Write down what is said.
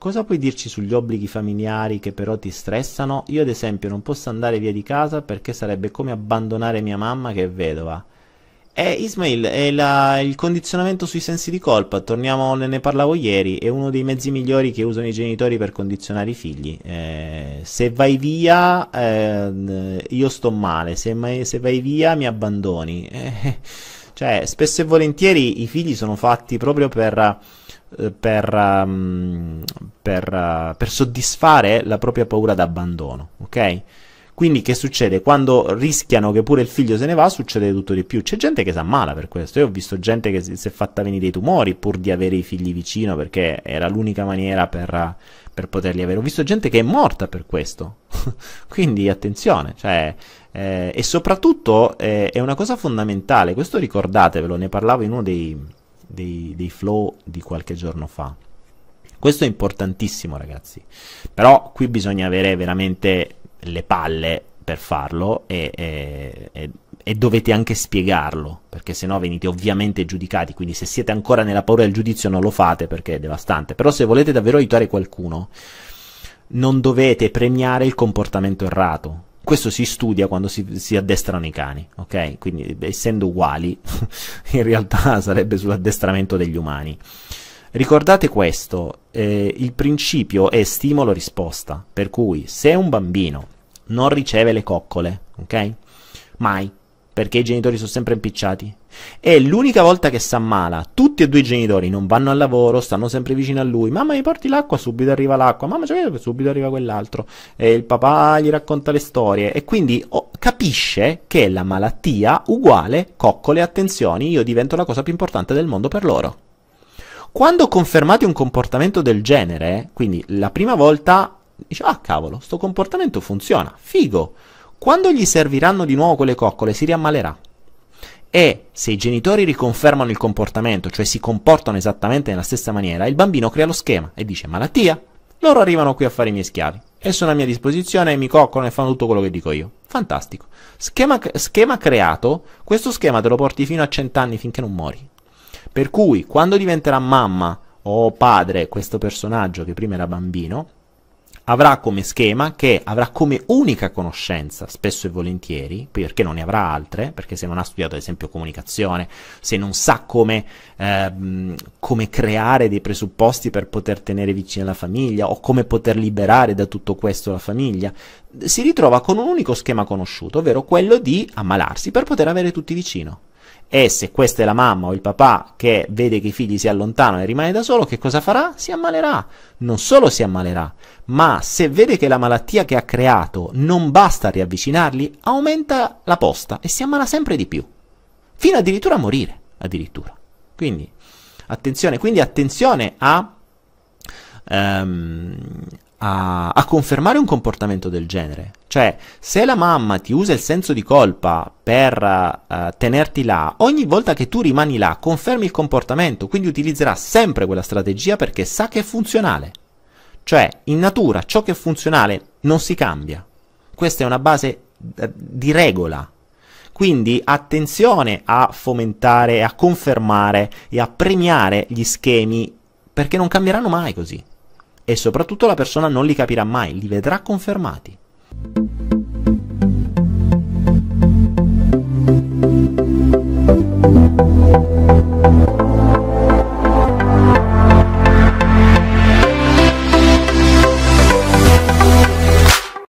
Cosa puoi dirci sugli obblighi familiari che però ti stressano? Io ad esempio non posso andare via di casa perché sarebbe come abbandonare mia mamma che è vedova. Eh, Ismail, è la, il condizionamento sui sensi di colpa, torniamo, ne parlavo ieri, è uno dei mezzi migliori che usano i genitori per condizionare i figli. Eh, se vai via, eh, io sto male, se, mai, se, vai via mi abbandoni. Eh, cioè, spesso e volentieri i figli sono fatti proprio per eh, per um, per, uh, per soddisfare la propria paura d'abbandono, ok? Quindi che succede? Quando rischiano che pure il figlio se ne va, succede tutto di più. C'è gente che si ammala per questo. Io ho visto gente che si, è fatta venire i tumori pur di avere i figli vicino perché era l'unica maniera per, eh, per poterli avere. Ho visto gente che è morta per questo. Quindi attenzione, cioè, eh, e soprattutto eh, è una cosa fondamentale. Questo ricordatevelo, ne parlavo in uno dei, dei, dei flow di qualche giorno fa. Questo è importantissimo, ragazzi. Però qui bisogna avere veramente le palle per farlo e, e, e, e dovete anche spiegarlo, perché sennò venite ovviamente giudicati. Quindi se siete ancora nella paura del giudizio non lo fate perché è devastante. Però se volete davvero aiutare qualcuno, non dovete premiare il comportamento errato. Questo si studia quando si, si addestrano i cani, ok? Quindi essendo uguali, in realtà sarebbe sull'addestramento degli umani. Ricordate questo, eh, il principio è stimolo-risposta, per cui se un bambino non riceve le coccole, ok? Mai, perché i genitori sono sempre impicciati. E l'unica volta che si ammala, tutti e due i genitori non vanno al lavoro, stanno sempre vicino a lui. Mamma mi porti l'acqua, subito arriva l'acqua. Mamma c'è subito arriva quell'altro. E il papà gli racconta le storie. E quindi oh, capisce che la malattia uguale coccole e attenzioni, io divento la cosa più importante del mondo per loro. Quando confermate un comportamento del genere, quindi la prima volta dice ah cavolo, sto comportamento funziona, figo. Quando gli serviranno di nuovo quelle coccole si riammalerà. E se i genitori riconfermano il comportamento, cioè si comportano esattamente nella stessa maniera, il bambino crea lo schema e dice malattia, loro arrivano qui a fare i miei schiavi e sono a mia disposizione e mi coccolano e fanno tutto quello che dico io. Fantastico. Schema, schema creato, questo schema te lo porti fino a cent'anni finché non muori. Per cui quando diventerà mamma o padre questo personaggio che prima era bambino, avrà come schema che avrà come unica conoscenza, spesso e volentieri, perché non ne avrà altre, perché se non ha studiato ad esempio comunicazione, se non sa come, ehm, come creare dei presupposti per poter tenere vicina la famiglia o come poter liberare da tutto questo la famiglia, si ritrova con un unico schema conosciuto, ovvero quello di ammalarsi per poter avere tutti vicino e se questa è la mamma o il papà che vede che i figli si allontanano e rimane da solo, che cosa farà? Si ammalerà. Non solo si ammalerà, ma se vede che la malattia che ha creato non basta a riavvicinarli, aumenta la posta e si ammala sempre di più, fino addirittura a morire, addirittura. Quindi attenzione, quindi attenzione a, um, a, a confermare un comportamento del genere, cioè, se la mamma ti usa il senso di colpa per uh, tenerti là, ogni volta che tu rimani là, confermi il comportamento, quindi utilizzerà sempre quella strategia perché sa che è funzionale. Cioè, in natura ciò che è funzionale non si cambia. Questa è una base eh, di regola. Quindi attenzione a fomentare, a confermare e a premiare gli schemi perché non cambieranno mai così. E soprattutto la persona non li capirà mai, li vedrà confermati. Thank you.